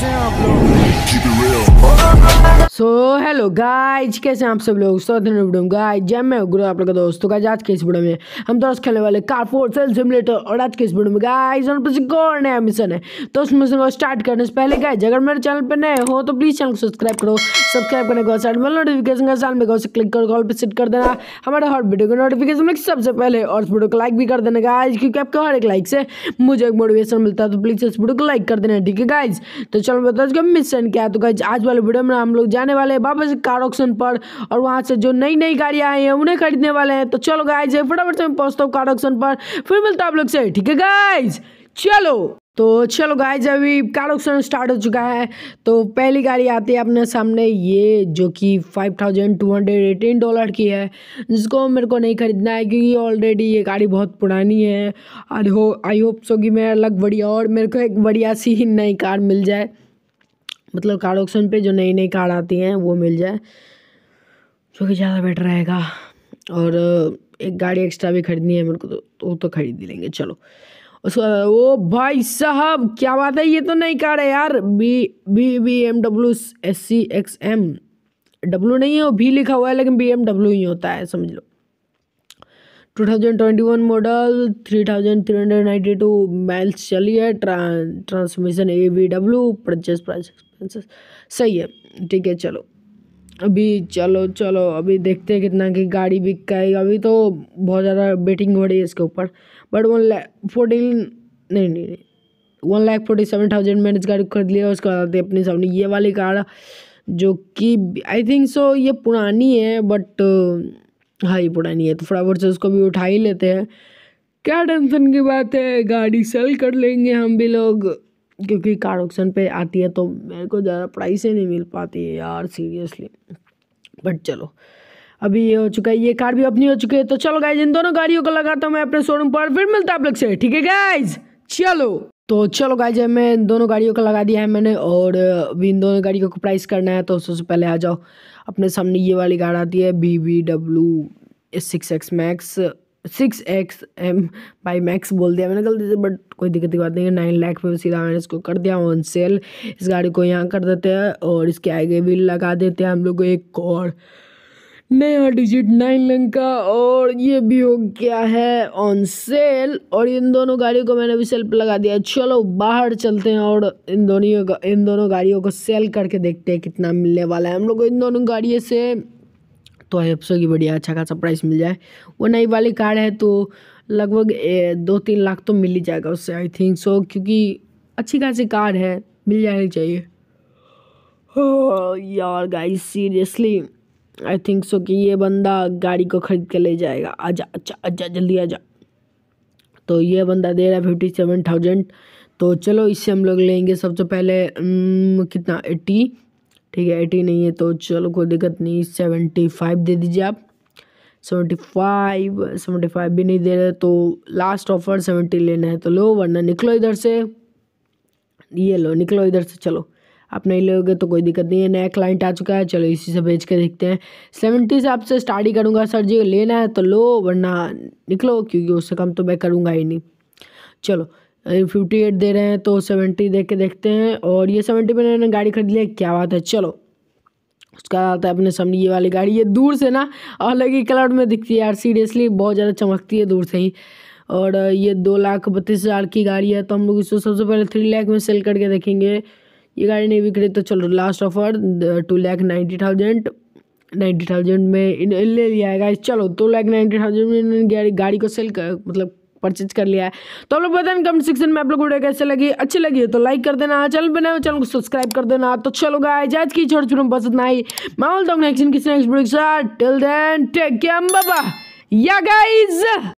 sound blow. Keep it real. So hello guys कैसे हैं आप सब लोग गाइज जब मैं गुरु आप लोग का दोस्तों का आज के इस वीडियो में हम दोस्त खेलने वाले कारफोर्ड सेल सिमलेटर और आज के इस वीडियो में गाइज और पास नया मिशन है तो उस मिशन को स्टार्ट करने से पहले गाइज अगर मेरे चैनल पर नए हो तो प्लीज़ चैनल को सब्सक्राइब करो सब्सक्राइब करने के बाद नोटिफिकेशन का साल में गौर से क्लिक करो कॉल पर सेट कर देना हमारे हर वीडियो को नोटिफिकेशन में सबसे पहले और वीडियो को लाइक भी कर देना गाइज क्योंकि आपके हर एक लाइक से मुझे एक मोटिवेशन मिलता है तो प्लीज़ इस वीडियो को लाइक कर देना ठीक है गाइज तो चलो बताओ मिशन क्या है तो गाइज आज वाले वीडियो में हम लोग जाने जाने वाले हैं बाबा जी कार ऑक्शन पर और वहाँ से जो नई नई गाड़ियाँ आई हैं उन्हें खरीदने वाले हैं तो चलो गाइज फटाफट से मैं पहुँचता हूँ कार ऑक्शन पर फिर मिलता आप लोग से ठीक है गाइज चलो तो चलो गाइज अभी कार ऑक्शन स्टार्ट हो चुका है तो पहली गाड़ी आती है अपने सामने ये जो कि five thousand two hundred eighteen dollar की है जिसको मेरे को नहीं ख़रीदना है क्योंकि ऑलरेडी ये गाड़ी बहुत पुरानी है आई होप सो कि मैं अलग बढ़िया और मेरे को एक बढ़िया सी ही नई कार मिल जाए मतलब कार्ड ऑप्शन पे जो नई नई कार्ड आती हैं वो मिल जाए जो कि ज़्यादा बेटर रहेगा और एक गाड़ी एक्स्ट्रा भी खरीदनी है मेरे को तो, तो वो तो खरीद ही लेंगे चलो उसका वो भाई साहब क्या बात है ये तो नई कार्ड है यार B B B M W S C X M W नहीं है वो भी लिखा हुआ है लेकिन बी एम डब्ल्यू ही होता है समझ लो two thousand twenty one model three thousand three hundred ninety two miles चली है transmission A V W purchase price expenses सही है ठीक है चलो अभी चलो चलो अभी देखते हैं कितना की गाड़ी बिक है अभी तो बहुत ज़्यादा बेटिंग हो रही है इसके ऊपर बट वन लैख फोर्टीन नहीं नहीं नहीं one lakh forty seven thousand मैंने इस गाड़ी खरीद लिया उसके बाद अपने सामने ये वाली कार जो कि आई थिंक सो ये पुरानी है बट हाँ ये बुरा नहीं है तो फटाफट से उसको भी उठा ही लेते हैं क्या टेंशन की बात है गाड़ी सेल कर लेंगे हम भी लोग क्योंकि कार ऑक्शन पे आती है तो मेरे को ज़्यादा प्राइस ही नहीं मिल पाती है यार सीरियसली बट चलो अभी ये हो चुका है ये कार भी अपनी हो चुकी है तो चलो गाइज इन दोनों गाड़ियों को लगाता हूँ मैं अपने शोरूम पर फिर मिलता आप लोग से ठीक है गाइज चलो तो चलो गाइज मैं इन दोनों गाड़ियों का लगा दिया है मैंने और अभी इन दोनों गाड़ियों को प्राइस करना है तो सबसे पहले आ जाओ अपने सामने ये वाली गाड़ी आती है B V W six X max six X M by max बोल दिया मैंने गलती से बट कोई दिक्कत की बात नहीं है नाइन लाख में सीधा मैंने इसको कर दिया ऑन सेल इस गाड़ी को यहाँ कर देते हैं और इसके आगे भी लगा देते हैं हम लोग को एक और नया डिजिट नाइन लंग का और ये भी हो गया है ऑन सेल और इन दोनों गाड़ियों को मैंने भी सेल पर लगा दिया चलो बाहर चलते हैं और इन दोनों का इन दोनों गाड़ियों को सेल करके देखते हैं कितना मिलने वाला है हम लोग को इन दोनों गाड़ियों से तो हेप्सो की बढ़िया अच्छा खासा प्राइस मिल जाए वो नई वाली कार है तो लगभग दो तीन लाख तो मिल ही जाएगा उससे आई थिंक सो क्योंकि अच्छी खासी कार है मिल जानी चाहिए हाँ, यार guys seriously I think so कि ये बंदा गाड़ी को खरीद के ले जाएगा आजा अच्छा अच्छा जल्दी आजा तो ये बंदा दे रहा है फिफ्टी सेवन थाउजेंड तो चलो इससे हम लोग लेंगे सबसे पहले न, कितना एट्टी ठीक है एटी नहीं है तो चलो कोई दिक्कत नहीं सेवेंटी फाइव दे दीजिए आप सेवेंटी फाइव सेवेंटी फाइव भी नहीं दे रहे तो लास्ट ऑफर सेवेंटी लेना है तो लो वरना निकलो इधर से ये लो निकलो इधर से चलो आप नहीं लोगे तो कोई दिक्कत नहीं है नया क्लाइंट आ चुका है चलो इसी से भेज के देखते हैं सेवेंटी से आपसे स्टार्ट ही करूँगा सर जी लेना है तो लो वरना निकलो क्योंकि उससे कम तो मैं करूँगा ही नहीं चलो फिफ्टी एट दे रहे हैं तो सेवेंटी दे के देखते हैं और ये सेवेंटी में मैंने गाड़ी खरीद लिया क्या बात है चलो उसका आता है अपने सामने ये वाली गाड़ी ये दूर से ना अलग ही कलर में दिखती है यार सीरियसली बहुत ज़्यादा चमकती है दूर से ही और ये दो लाख बत्तीस हज़ार की गाड़ी है तो हम लोग इसको सबसे पहले थ्री लाख में सेल करके देखेंगे ये गाड़ी नहीं बिक रही तो चलो last offer two lakh ninety thousand ninety thousand में इन ले लिया है गाड़ी चलो टू लैख नाइन्टी थाउजेंड में इन्होंने गाड़ी गाड़ी को सेल कर मतलब परचेज कर लिया है तो आप लोग बताएं कमेंट सेक्शन में आप लोग वीडियो कैसे लगी अच्छी लगी तो लाइक कर देना चैनल बनाओ चैनल को सब्सक्राइब कर देना तो चलो गाइस आज की छोटे छोटे बस इतना ही मैं बोलता हूँ नेक्स्ट किसी नेक्स्ट वीडियो के साथ टिल देन टेक केयर बाबा या गाइस